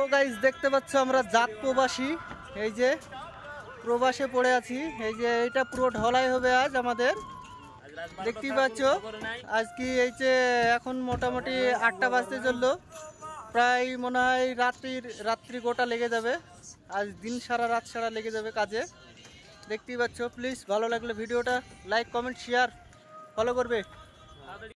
তো গাইজ দেখতে পাচ্ছ আমরা জাত প্রবাসী এই যে প্রবাসে পড়ে আছি এই যে এটা পুরো ঢলাই হবে আজ আমাদের দেখতেই পাচ্ছ আজ কি এই যে এখন মোটামুটি আটটা বাজতে চললো প্রায় মনে হয় রাত্রির রাত্রি গোটা লেগে যাবে আজ দিন সারা রাত সারা লেগে যাবে কাজে দেখতেই পাচ্ছ প্লিজ ভালো লাগলে ভিডিওটা লাইক কমেন্ট শেয়ার ফলো করবে